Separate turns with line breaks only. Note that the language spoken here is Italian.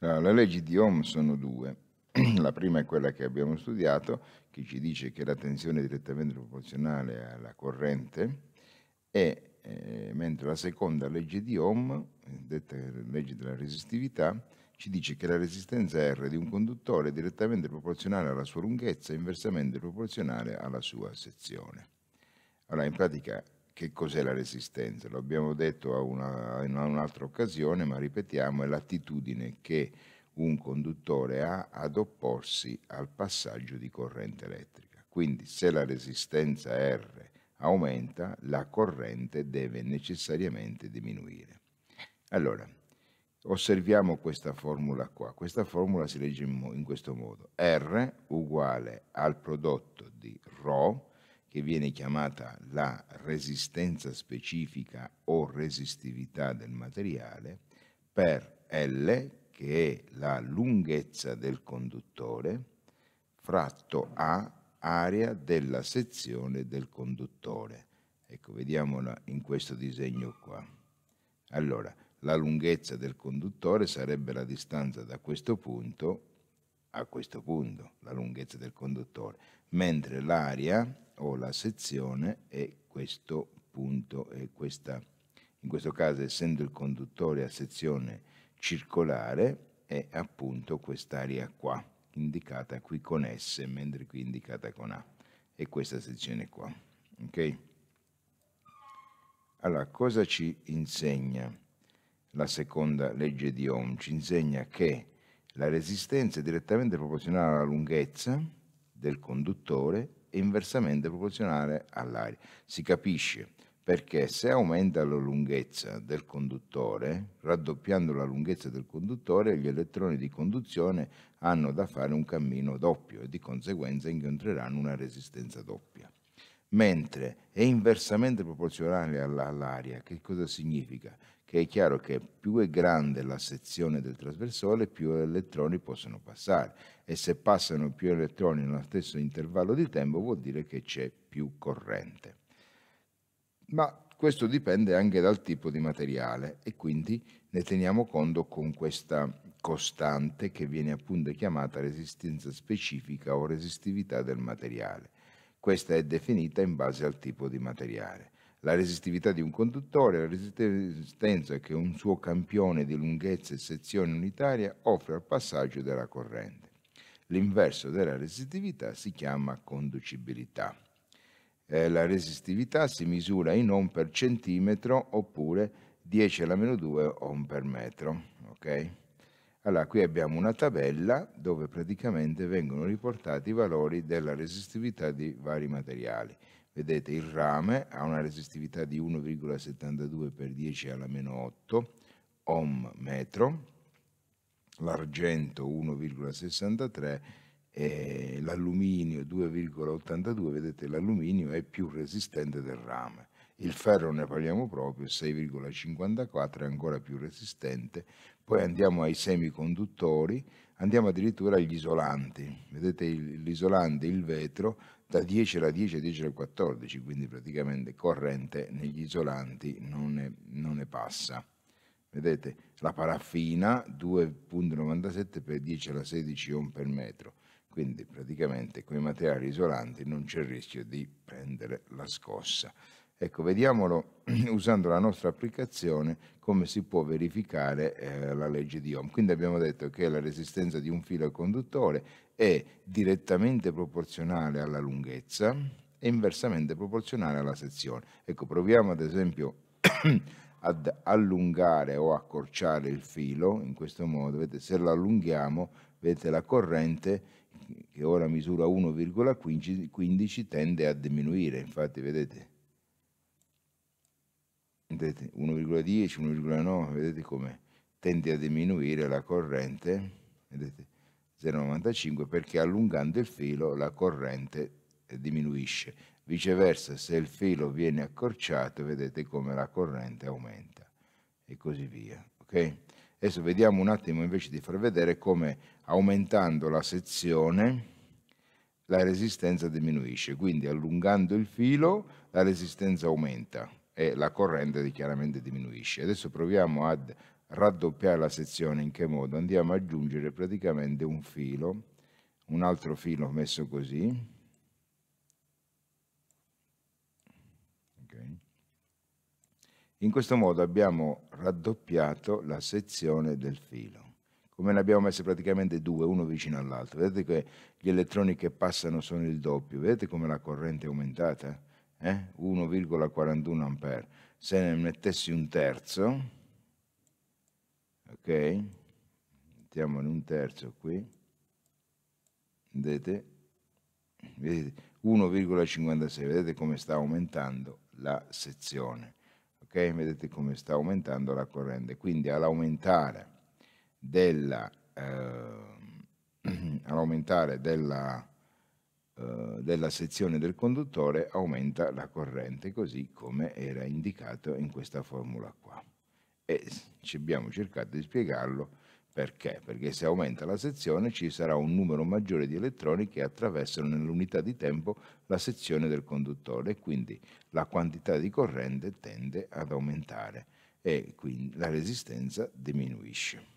Allora, le leggi di Ohm sono due. La prima è quella che abbiamo studiato, che ci dice che la tensione è direttamente proporzionale alla corrente, e, eh, mentre la seconda legge di Ohm, detta legge della resistività, ci dice che la resistenza R di un conduttore è direttamente proporzionale alla sua lunghezza e inversamente proporzionale alla sua sezione. Allora, in pratica, che cos'è la resistenza? L'abbiamo detto a, una, a un'altra occasione, ma ripetiamo, è l'attitudine che un conduttore ha ad opporsi al passaggio di corrente elettrica. Quindi se la resistenza R aumenta, la corrente deve necessariamente diminuire. Allora, osserviamo questa formula qua. Questa formula si legge in, in questo modo. R uguale al prodotto di ρ che viene chiamata la resistenza specifica o resistività del materiale, per L, che è la lunghezza del conduttore, fratto A, area della sezione del conduttore. Ecco, vediamola in questo disegno qua. Allora, la lunghezza del conduttore sarebbe la distanza da questo punto a questo punto, la lunghezza del conduttore, mentre l'area o la sezione e questo punto e questa, in questo caso essendo il conduttore a sezione circolare è appunto quest'area qua indicata qui con S mentre qui indicata con A e questa sezione qua ok allora cosa ci insegna la seconda legge di Ohm ci insegna che la resistenza è direttamente proporzionale alla lunghezza del conduttore inversamente proporzionale all'aria. Si capisce perché se aumenta la lunghezza del conduttore, raddoppiando la lunghezza del conduttore, gli elettroni di conduzione hanno da fare un cammino doppio e di conseguenza incontreranno una resistenza doppia. Mentre è inversamente proporzionale all'aria, che cosa significa? che è chiaro che più è grande la sezione del trasversale, più elettroni possono passare e se passano più elettroni nello stesso intervallo di tempo vuol dire che c'è più corrente. Ma questo dipende anche dal tipo di materiale e quindi ne teniamo conto con questa costante che viene appunto chiamata resistenza specifica o resistività del materiale. Questa è definita in base al tipo di materiale. La resistività di un conduttore è la resistenza che un suo campione di lunghezza e sezione unitaria offre al passaggio della corrente. L'inverso della resistività si chiama conducibilità. Eh, la resistività si misura in ohm per centimetro oppure 10 alla meno 2 ohm per metro. Okay? Allora, qui abbiamo una tabella dove praticamente vengono riportati i valori della resistività di vari materiali. Vedete, il rame ha una resistività di 1,72 per 10 alla meno 8 ohm metro, l'argento 1,63 e l'alluminio 2,82. Vedete, l'alluminio è più resistente del rame. Il ferro ne parliamo proprio, 6,54 è ancora più resistente. Poi andiamo ai semiconduttori, andiamo addirittura agli isolanti. Vedete l'isolante, il vetro, da 10 alla 10 a 10 alla 14, quindi praticamente corrente negli isolanti non ne, non ne passa. Vedete la paraffina 2,97 per 10 alla 16 ohm per metro, quindi praticamente con i materiali isolanti non c'è il rischio di prendere la scossa. Ecco, vediamolo usando la nostra applicazione come si può verificare eh, la legge di Ohm. Quindi abbiamo detto che la resistenza di un filo conduttore è direttamente proporzionale alla lunghezza e inversamente proporzionale alla sezione. Ecco, proviamo ad esempio ad allungare o accorciare il filo, in questo modo, vedete, se lo allunghiamo, vedete la corrente che ora misura 1,15 tende a diminuire, infatti vedete vedete 1,10, 1,9, vedete come tende a diminuire la corrente, vedete 0,95 perché allungando il filo la corrente eh, diminuisce, viceversa se il filo viene accorciato vedete come la corrente aumenta e così via. Okay? Adesso vediamo un attimo invece di far vedere come aumentando la sezione la resistenza diminuisce, quindi allungando il filo la resistenza aumenta, e la corrente chiaramente diminuisce. Adesso proviamo ad raddoppiare la sezione, in che modo? Andiamo ad aggiungere praticamente un filo, un altro filo messo così, in questo modo abbiamo raddoppiato la sezione del filo come ne abbiamo messe praticamente due, uno vicino all'altro. Vedete che gli elettroni che passano sono il doppio, vedete come la corrente è aumentata? eh? 1,41 ampere. Se ne mettessi un terzo, ok? Mettiamone un terzo qui, vedete? vedete 1,56, vedete come sta aumentando la sezione, ok? Vedete come sta aumentando la corrente. Quindi all'aumentare della... Eh, all'aumentare della eh, della sezione del conduttore aumenta la corrente, così come era indicato in questa formula qua. E ci abbiamo cercato di spiegarlo perché? Perché se aumenta la sezione ci sarà un numero maggiore di elettroni che attraversano nell'unità di tempo la sezione del conduttore e quindi la quantità di corrente tende ad aumentare e quindi la resistenza diminuisce.